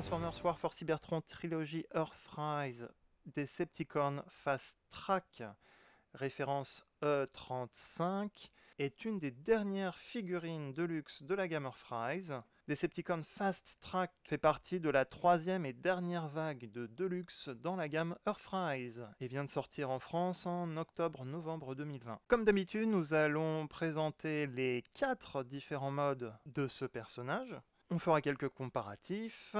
Transformers War for Cybertron Trilogy Earthrise Decepticon Fast Track, référence E35, est une des dernières figurines de luxe de la gamme Earthrise. Decepticon Fast Track fait partie de la troisième et dernière vague de Deluxe dans la gamme Earthrise et vient de sortir en France en octobre-novembre 2020. Comme d'habitude, nous allons présenter les quatre différents modes de ce personnage. On fera quelques comparatifs,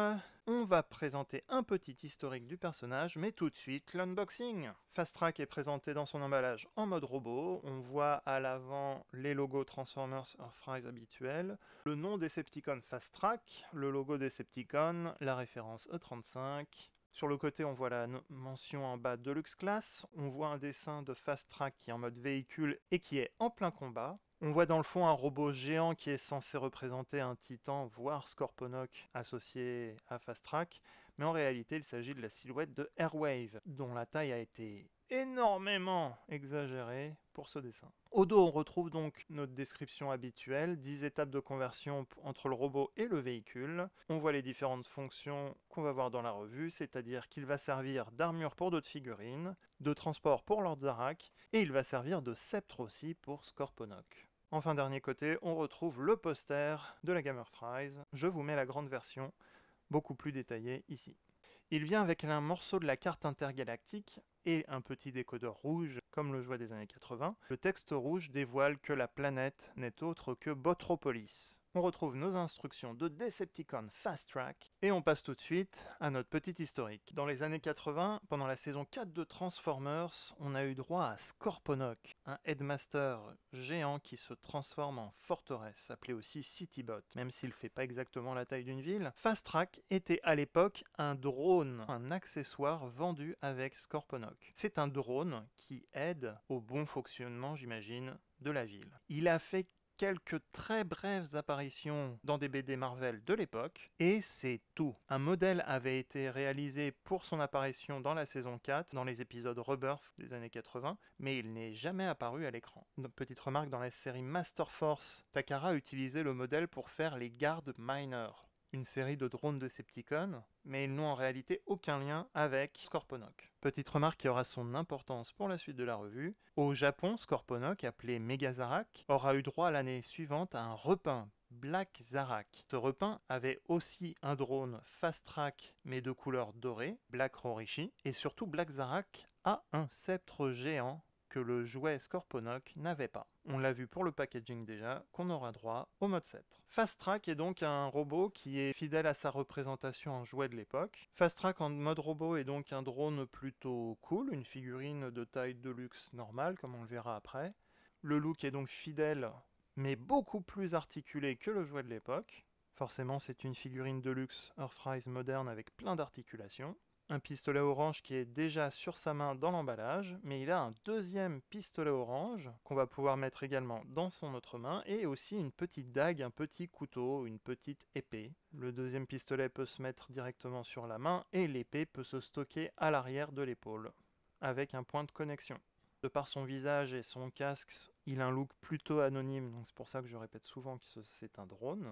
on va présenter un petit historique du personnage, mais tout de suite l'unboxing. Fast Track est présenté dans son emballage en mode robot, on voit à l'avant les logos Transformers Earthrise habituels, le nom Decepticon Fast Track, le logo Decepticon, la référence E35, sur le côté, on voit la mention en bas de Deluxe Class. On voit un dessin de Fast Track qui est en mode véhicule et qui est en plein combat. On voit dans le fond un robot géant qui est censé représenter un titan, voire Scorponok associé à Fast Track, mais en réalité il s'agit de la silhouette de Airwave, dont la taille a été énormément exagéré pour ce dessin. Au dos, on retrouve donc notre description habituelle, 10 étapes de conversion entre le robot et le véhicule. On voit les différentes fonctions qu'on va voir dans la revue, c'est-à-dire qu'il va servir d'armure pour d'autres figurines, de transport pour Lord Zarak, et il va servir de sceptre aussi pour Scorponok. Enfin, dernier côté, on retrouve le poster de la Gamer Fries. Je vous mets la grande version, beaucoup plus détaillée ici. Il vient avec un morceau de la carte intergalactique et un petit décodeur rouge, comme le jouet des années 80. Le texte rouge dévoile que la planète n'est autre que Botropolis, on retrouve nos instructions de Decepticon Fast Track et on passe tout de suite à notre petit historique. Dans les années 80, pendant la saison 4 de Transformers, on a eu droit à Scorponok, un headmaster géant qui se transforme en forteresse, appelé aussi Citybot. Même s'il fait pas exactement la taille d'une ville, Fast Track était à l'époque un drone, un accessoire vendu avec Scorponok. C'est un drone qui aide au bon fonctionnement, j'imagine, de la ville. Il a fait quelques très brèves apparitions dans des BD Marvel de l'époque, et c'est tout. Un modèle avait été réalisé pour son apparition dans la saison 4, dans les épisodes Rebirth des années 80, mais il n'est jamais apparu à l'écran. Petite remarque, dans la série Master Force, Takara utilisait le modèle pour faire les gardes minor, une série de drones de Decepticons, mais ils n'ont en réalité aucun lien avec Scorponok. Petite remarque qui aura son importance pour la suite de la revue. Au Japon, Scorponok, appelé Megazarak, aura eu droit l'année suivante à un repin, Black Zarak. Ce repin avait aussi un drone Fast Track mais de couleur dorée, Black Rorishi, et surtout Black Zarak a un sceptre géant que le jouet Scorponok n'avait pas. On l'a vu pour le packaging déjà, qu'on aura droit au mode 7. Fast Track est donc un robot qui est fidèle à sa représentation en jouet de l'époque. Fast Track en mode robot est donc un drone plutôt cool, une figurine de taille de luxe normale, comme on le verra après. Le look est donc fidèle, mais beaucoup plus articulé que le jouet de l'époque. Forcément, c'est une figurine de luxe Earthrise moderne avec plein d'articulations un pistolet orange qui est déjà sur sa main dans l'emballage, mais il a un deuxième pistolet orange qu'on va pouvoir mettre également dans son autre main, et aussi une petite dague, un petit couteau, une petite épée. Le deuxième pistolet peut se mettre directement sur la main, et l'épée peut se stocker à l'arrière de l'épaule, avec un point de connexion. De par son visage et son casque, il a un look plutôt anonyme, donc c'est pour ça que je répète souvent que c'est un drone.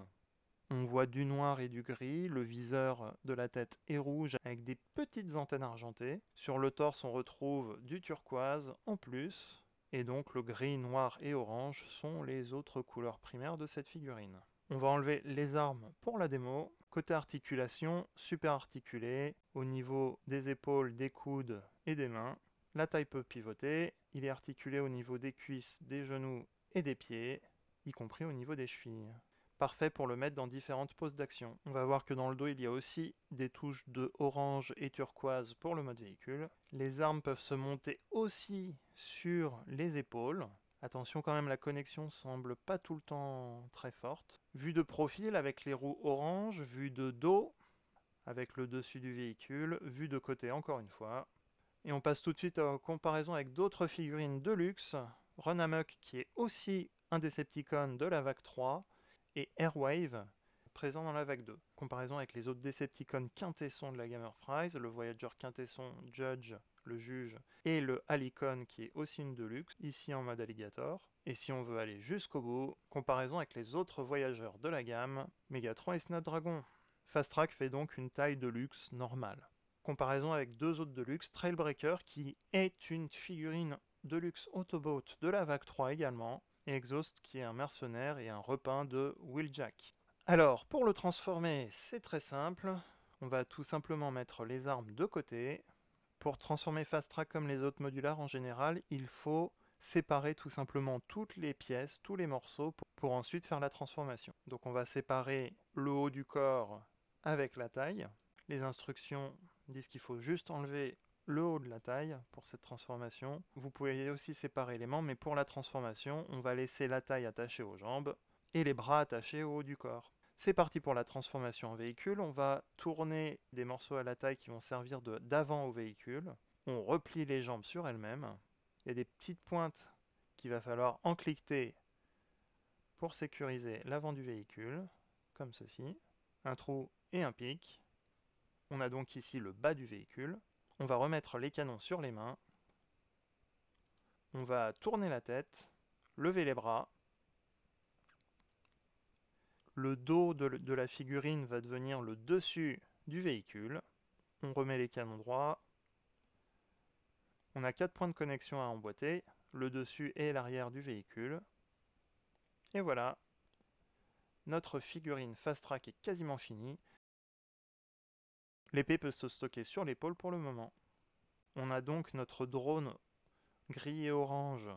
On voit du noir et du gris, le viseur de la tête est rouge avec des petites antennes argentées. Sur le torse, on retrouve du turquoise en plus, et donc le gris, noir et orange sont les autres couleurs primaires de cette figurine. On va enlever les armes pour la démo. Côté articulation, super articulé au niveau des épaules, des coudes et des mains. La taille peut pivoter, il est articulé au niveau des cuisses, des genoux et des pieds, y compris au niveau des chevilles. Parfait pour le mettre dans différentes poses d'action. On va voir que dans le dos, il y a aussi des touches de orange et turquoise pour le mode véhicule. Les armes peuvent se monter aussi sur les épaules. Attention quand même, la connexion semble pas tout le temps très forte. Vue de profil avec les roues orange, vue de dos avec le dessus du véhicule, vue de côté encore une fois. Et on passe tout de suite en comparaison avec d'autres figurines de luxe. Runamuk qui est aussi un Decepticon de la vague 3 et Airwave présent dans la vague 2. comparaison avec les autres Decepticons Quintesson de la Gamer Fries, le Voyager quintesson Judge, le juge, et le Halicon qui est aussi une Deluxe, ici en mode Alligator. Et si on veut aller jusqu'au bout, comparaison avec les autres voyageurs de la gamme, Megatron et Snapdragon. Fast Track fait donc une taille de luxe normale. Comparaison avec deux autres Deluxe, Trailbreaker qui est une figurine de luxe Autobot de la vague 3 également, Exhaust qui est un mercenaire et un repeint de Jack. Alors, pour le transformer, c'est très simple. On va tout simplement mettre les armes de côté. Pour transformer Fast Track comme les autres modulaires en général, il faut séparer tout simplement toutes les pièces, tous les morceaux pour ensuite faire la transformation. Donc on va séparer le haut du corps avec la taille. Les instructions disent qu'il faut juste enlever le haut de la taille pour cette transformation. Vous pouvez aussi séparer les membres, mais pour la transformation, on va laisser la taille attachée aux jambes et les bras attachés au haut du corps. C'est parti pour la transformation en véhicule. On va tourner des morceaux à la taille qui vont servir d'avant au véhicule. On replie les jambes sur elles-mêmes. Il y a des petites pointes qu'il va falloir encliqueter pour sécuriser l'avant du véhicule, comme ceci. Un trou et un pic. On a donc ici le bas du véhicule. On va remettre les canons sur les mains. On va tourner la tête, lever les bras. Le dos de, la figurine va devenir le dessus du véhicule. On remet les canons droits. On a quatre points de connexion à emboîter, le dessus et l'arrière du véhicule. Et voilà, notre figurine Fast Track est quasiment finie. L'épée peut se stocker sur l'épaule pour le moment. On a donc notre drone gris et orange.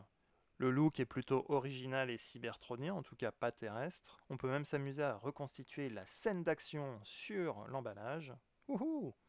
Le look est plutôt original et cybertronien, en tout cas pas terrestre. On peut même s'amuser à reconstituer la scène d'action sur l'emballage.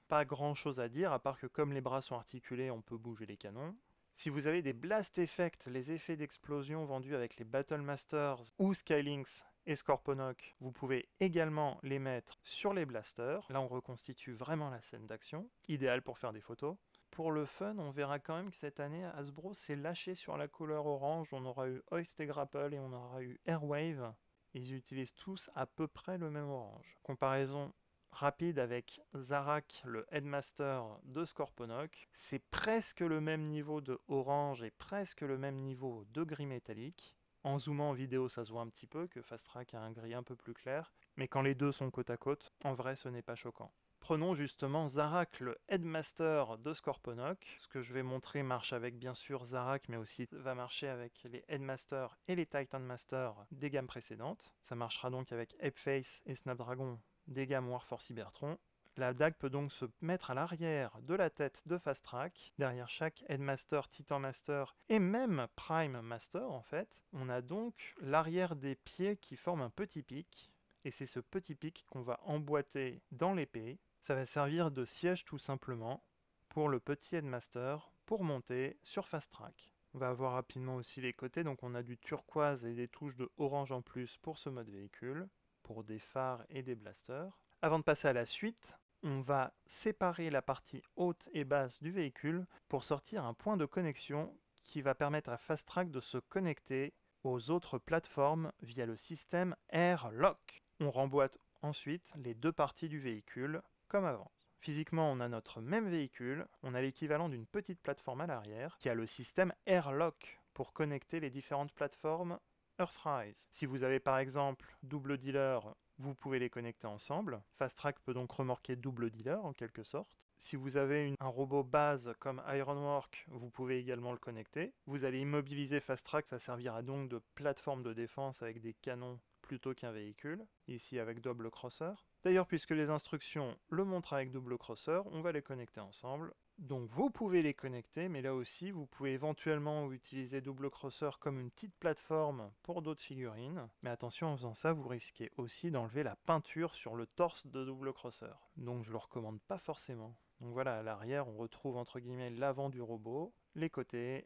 Pas grand chose à dire, à part que comme les bras sont articulés, on peut bouger les canons. Si vous avez des blast effects, les effets d'explosion vendus avec les Battlemasters ou Skylinks, et Scorponok, vous pouvez également les mettre sur les blasters. Là, on reconstitue vraiment la scène d'action, idéal pour faire des photos. Pour le fun, on verra quand même que cette année, Hasbro s'est lâché sur la couleur orange. On aura eu Oyster Grapple et on aura eu Airwave. Ils utilisent tous à peu près le même orange. Comparaison rapide avec Zarak, le headmaster de Scorponok. C'est presque le même niveau de orange et presque le même niveau de gris métallique. En zoomant en vidéo, ça se voit un petit peu que Fast Track a un gris un peu plus clair, mais quand les deux sont côte à côte, en vrai, ce n'est pas choquant. Prenons justement Zarak, le headmaster de Scorponok. Ce que je vais montrer marche avec bien sûr Zarak, mais aussi va marcher avec les headmasters et les Titan Master des gammes précédentes. Ça marchera donc avec Epface et Snapdragon des gammes Warforce Cybertron. La dague peut donc se mettre à l'arrière de la tête de Fast Track, derrière chaque Headmaster, Titan Master et même Prime Master en fait. On a donc l'arrière des pieds qui forme un petit pic, et c'est ce petit pic qu'on va emboîter dans l'épée. Ça va servir de siège tout simplement pour le petit Headmaster pour monter sur Fast Track. On va avoir rapidement aussi les côtés, donc on a du turquoise et des touches de orange en plus pour ce mode véhicule, pour des phares et des blasters. Avant de passer à la suite, on va séparer la partie haute et basse du véhicule pour sortir un point de connexion qui va permettre à FastTrack de se connecter aux autres plateformes via le système AirLock. On remboîte ensuite les deux parties du véhicule comme avant. Physiquement, on a notre même véhicule, on a l'équivalent d'une petite plateforme à l'arrière qui a le système AirLock pour connecter les différentes plateformes Earthrise. Si vous avez par exemple double dealer vous pouvez les connecter ensemble. FastTrack peut donc remorquer double dealer en quelque sorte. Si vous avez un robot base comme Ironwork, vous pouvez également le connecter. Vous allez immobiliser FastTrack, ça servira donc de plateforme de défense avec des canons plutôt qu'un véhicule, ici avec double crosser. D'ailleurs, puisque les instructions le montrent avec double crosser, on va les connecter ensemble donc vous pouvez les connecter, mais là aussi vous pouvez éventuellement utiliser Double Crosser comme une petite plateforme pour d'autres figurines. Mais attention, en faisant ça, vous risquez aussi d'enlever la peinture sur le torse de Double Crosser. Donc je le recommande pas forcément. Donc voilà, à l'arrière, on retrouve entre guillemets l'avant du robot, les côtés,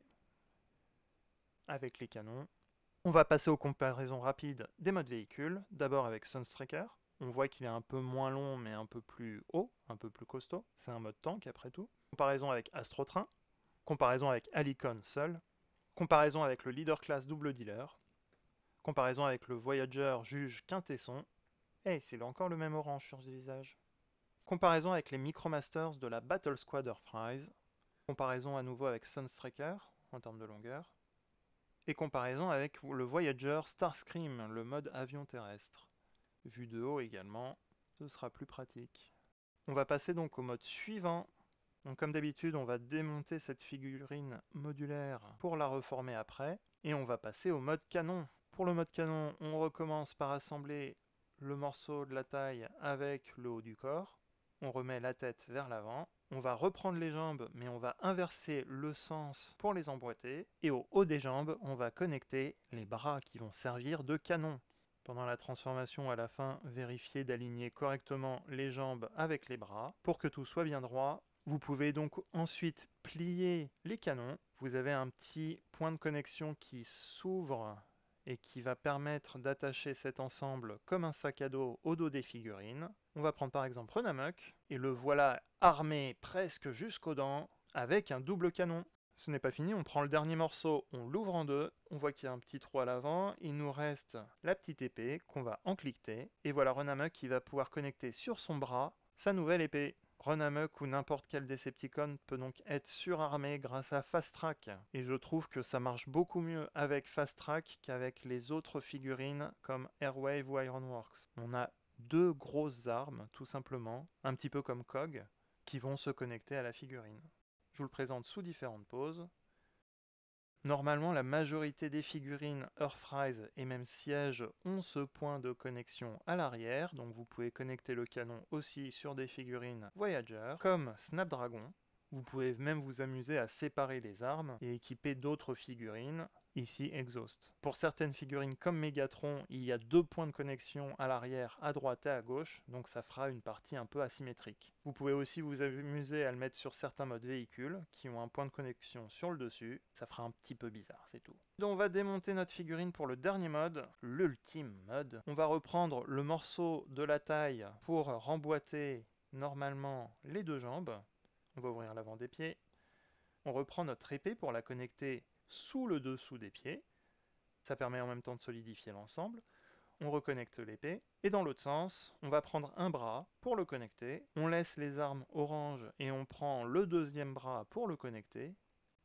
avec les canons. On va passer aux comparaisons rapides des modes véhicules, d'abord avec Sunstreaker. On voit qu'il est un peu moins long, mais un peu plus haut, un peu plus costaud. C'est un mode tank après tout. Comparaison avec Astrotrain, comparaison avec Alicon seul, comparaison avec le leader class double dealer, comparaison avec le Voyager juge quintesson. Et c'est c'est encore le même orange sur ce visage. Comparaison avec les Micromasters de la Battle Squad Fries. Comparaison à nouveau avec Sunstriker en termes de longueur. Et comparaison avec le Voyager Starscream, le mode avion terrestre. Vu de haut également, ce sera plus pratique. On va passer donc au mode suivant. comme d'habitude, on va démonter cette figurine modulaire pour la reformer après. Et on va passer au mode canon. Pour le mode canon, on recommence par assembler le morceau de la taille avec le haut du corps. On remet la tête vers l'avant. On va reprendre les jambes, mais on va inverser le sens pour les emboîter. Et au haut des jambes, on va connecter les bras qui vont servir de canon. Pendant la transformation à la fin, vérifiez d'aligner correctement les jambes avec les bras pour que tout soit bien droit. Vous pouvez donc ensuite plier les canons. Vous avez un petit point de connexion qui s'ouvre et qui va permettre d'attacher cet ensemble comme un sac à dos au dos des figurines. On va prendre par exemple Renamuk et le voilà armé presque jusqu'aux dents avec un double canon. Ce n'est pas fini, on prend le dernier morceau, on l'ouvre en deux, on voit qu'il y a un petit trou à l'avant, il nous reste la petite épée qu'on va encliqueter, et voilà Runamuck qui va pouvoir connecter sur son bras sa nouvelle épée. Runamuck ou n'importe quel Decepticon peut donc être surarmé grâce à Fast Track. Et je trouve que ça marche beaucoup mieux avec Fast Track qu'avec les autres figurines comme Airwave ou Ironworks. On a deux grosses armes, tout simplement, un petit peu comme Cog, qui vont se connecter à la figurine. Je vous le présente sous différentes poses. Normalement, la majorité des figurines Earthrise et même Siège ont ce point de connexion à l'arrière, donc vous pouvez connecter le canon aussi sur des figurines Voyager, comme Snapdragon, vous pouvez même vous amuser à séparer les armes et équiper d'autres figurines, ici Exhaust. Pour certaines figurines comme Megatron, il y a deux points de connexion à l'arrière, à droite et à gauche, donc ça fera une partie un peu asymétrique. Vous pouvez aussi vous amuser à le mettre sur certains modes véhicules, qui ont un point de connexion sur le dessus, ça fera un petit peu bizarre, c'est tout. Donc on va démonter notre figurine pour le dernier mode, l'ultime mode. On va reprendre le morceau de la taille pour remboîter normalement les deux jambes. On va ouvrir l'avant des pieds. On reprend notre épée pour la connecter sous le dessous des pieds. Ça permet en même temps de solidifier l'ensemble. On reconnecte l'épée. Et dans l'autre sens, on va prendre un bras pour le connecter. On laisse les armes orange et on prend le deuxième bras pour le connecter.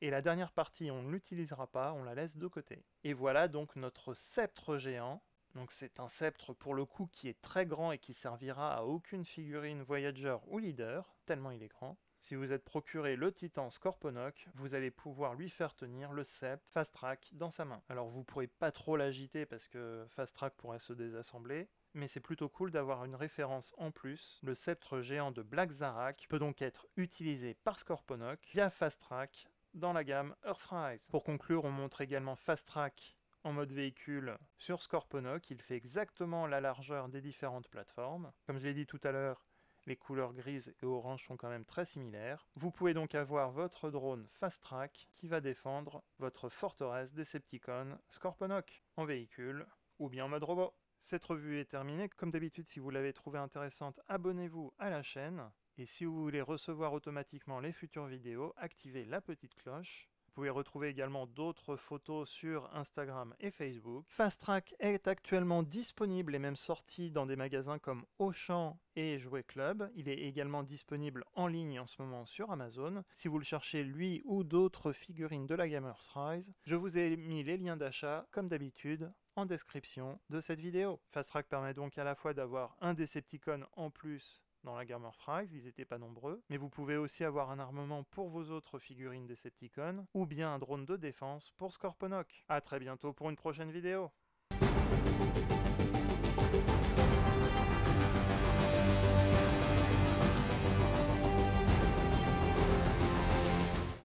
Et la dernière partie, on ne l'utilisera pas, on la laisse de côté. Et voilà donc notre sceptre géant. Donc c'est un sceptre pour le coup qui est très grand et qui servira à aucune figurine voyageur ou Leader, tellement il est grand. Si vous êtes procuré le titan Scorponok, vous allez pouvoir lui faire tenir le sceptre Fast Track dans sa main. Alors vous pourrez pas trop l'agiter parce que Fast Track pourrait se désassembler, mais c'est plutôt cool d'avoir une référence en plus. Le sceptre géant de Black Zarak peut donc être utilisé par Scorponok via Fast Track dans la gamme Earthrise. Pour conclure, on montre également Fast Track en mode véhicule sur Scorponok. Il fait exactement la largeur des différentes plateformes. Comme je l'ai dit tout à l'heure, les couleurs grises et orange sont quand même très similaires. Vous pouvez donc avoir votre drone Fast Track qui va défendre votre forteresse Decepticon Scorponok en véhicule ou bien en mode robot. Cette revue est terminée. Comme d'habitude, si vous l'avez trouvée intéressante, abonnez-vous à la chaîne. Et si vous voulez recevoir automatiquement les futures vidéos, activez la petite cloche vous pouvez retrouver également d'autres photos sur Instagram et Facebook. Fast Track est actuellement disponible et même sorti dans des magasins comme Auchan et Jouet Club. Il est également disponible en ligne en ce moment sur Amazon. Si vous le cherchez, lui ou d'autres figurines de la Gamers Rise, je vous ai mis les liens d'achat, comme d'habitude, en description de cette vidéo. Fast Track permet donc à la fois d'avoir un Decepticon en plus dans la guerre Fries, ils n'étaient pas nombreux, mais vous pouvez aussi avoir un armement pour vos autres figurines Decepticons, ou bien un drone de défense pour Scorponok. A très bientôt pour une prochaine vidéo